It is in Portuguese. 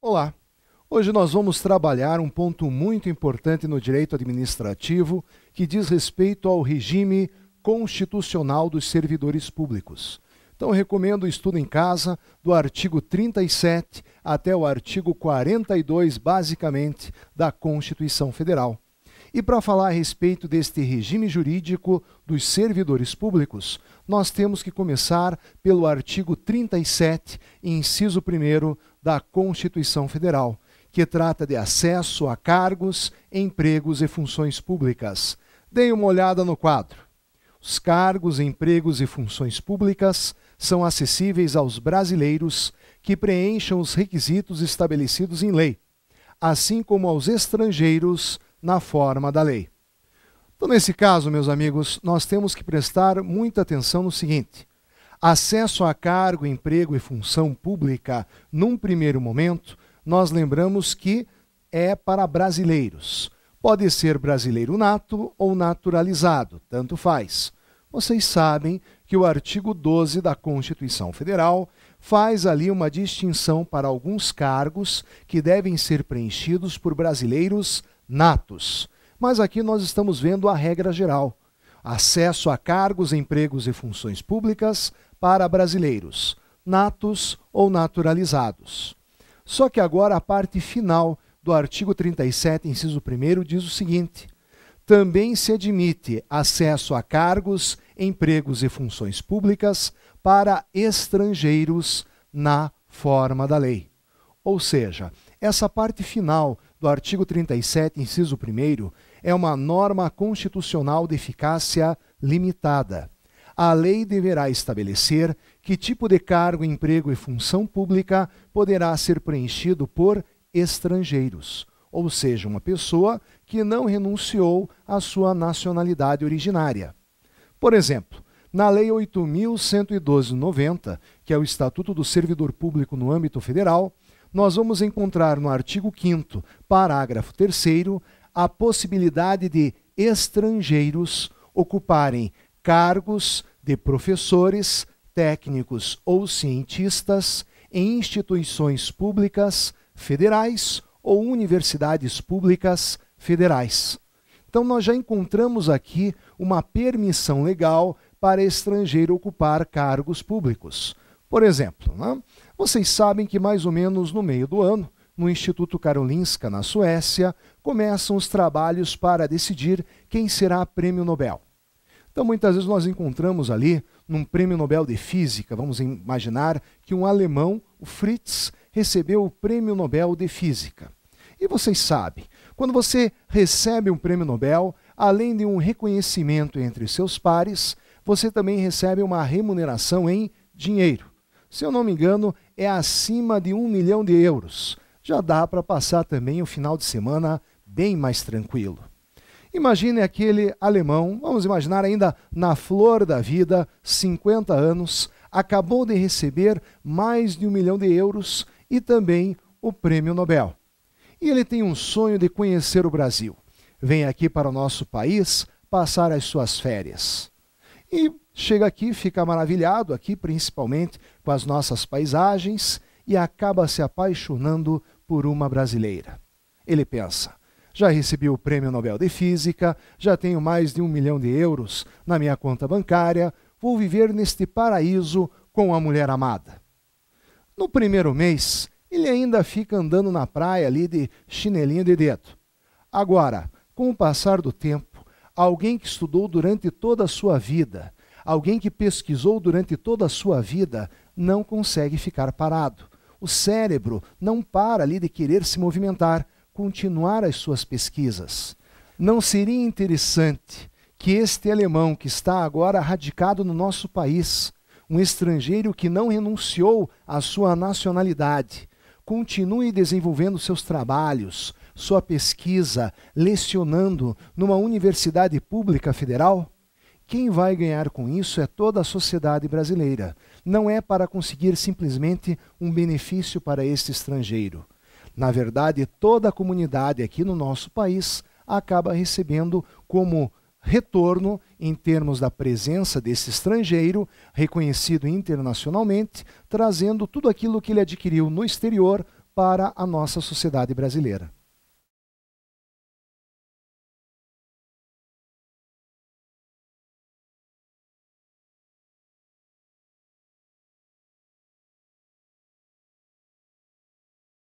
Olá! Hoje nós vamos trabalhar um ponto muito importante no direito administrativo que diz respeito ao regime constitucional dos servidores públicos. Então, recomendo o estudo em casa do artigo 37 até o artigo 42, basicamente, da Constituição Federal. E para falar a respeito deste regime jurídico dos servidores públicos, nós temos que começar pelo artigo 37, inciso 1 da Constituição Federal, que trata de acesso a cargos, empregos e funções públicas. Dei uma olhada no quadro. Os cargos, empregos e funções públicas são acessíveis aos brasileiros que preencham os requisitos estabelecidos em lei, assim como aos estrangeiros na forma da lei. Então, nesse caso, meus amigos, nós temos que prestar muita atenção no seguinte: acesso a cargo, emprego e função pública, num primeiro momento, nós lembramos que é para brasileiros. Pode ser brasileiro nato ou naturalizado, tanto faz. Vocês sabem que o artigo 12 da Constituição Federal faz ali uma distinção para alguns cargos que devem ser preenchidos por brasileiros natos. Mas aqui nós estamos vendo a regra geral: acesso a cargos, empregos e funções públicas para brasileiros, natos ou naturalizados. Só que agora a parte final do artigo 37, inciso 1, diz o seguinte: também se admite acesso a cargos, empregos e funções públicas para estrangeiros na forma da lei. Ou seja, essa parte final do artigo 37, inciso 1, é uma norma constitucional de eficácia limitada. A lei deverá estabelecer que tipo de cargo, emprego e função pública poderá ser preenchido por estrangeiros, ou seja, uma pessoa que não renunciou à sua nacionalidade originária. Por exemplo, na Lei 8.112-90, que é o Estatuto do Servidor Público no âmbito federal, nós vamos encontrar no artigo 5, parágrafo 3, a possibilidade de estrangeiros ocuparem cargos de professores, técnicos ou cientistas em instituições públicas federais ou universidades públicas federais. Então, nós já encontramos aqui uma permissão legal para estrangeiro ocupar cargos públicos. Por exemplo, né? Vocês sabem que mais ou menos no meio do ano, no Instituto Karolinska, na Suécia, começam os trabalhos para decidir quem será prêmio Nobel. Então, muitas vezes nós encontramos ali, num prêmio Nobel de Física, vamos imaginar que um alemão, o Fritz, recebeu o prêmio Nobel de Física. E vocês sabem, quando você recebe um prêmio Nobel, além de um reconhecimento entre seus pares, você também recebe uma remuneração em dinheiro se eu não me engano, é acima de um milhão de euros. Já dá para passar também o final de semana bem mais tranquilo. Imagine aquele alemão, vamos imaginar ainda na flor da vida, 50 anos, acabou de receber mais de um milhão de euros e também o prêmio Nobel. E ele tem um sonho de conhecer o Brasil. Vem aqui para o nosso país passar as suas férias. E Chega aqui, fica maravilhado aqui, principalmente com as nossas paisagens, e acaba se apaixonando por uma brasileira. Ele pensa: já recebi o Prêmio Nobel de Física, já tenho mais de um milhão de euros na minha conta bancária, vou viver neste paraíso com a mulher amada. No primeiro mês, ele ainda fica andando na praia ali de chinelinho de dedo. Agora, com o passar do tempo, alguém que estudou durante toda a sua vida Alguém que pesquisou durante toda a sua vida não consegue ficar parado. O cérebro não para ali de querer se movimentar, continuar as suas pesquisas. Não seria interessante que este alemão que está agora radicado no nosso país, um estrangeiro que não renunciou à sua nacionalidade, continue desenvolvendo seus trabalhos, sua pesquisa, lecionando numa universidade pública federal? Quem vai ganhar com isso é toda a sociedade brasileira. Não é para conseguir simplesmente um benefício para este estrangeiro. Na verdade, toda a comunidade aqui no nosso país acaba recebendo como retorno, em termos da presença desse estrangeiro, reconhecido internacionalmente, trazendo tudo aquilo que ele adquiriu no exterior para a nossa sociedade brasileira.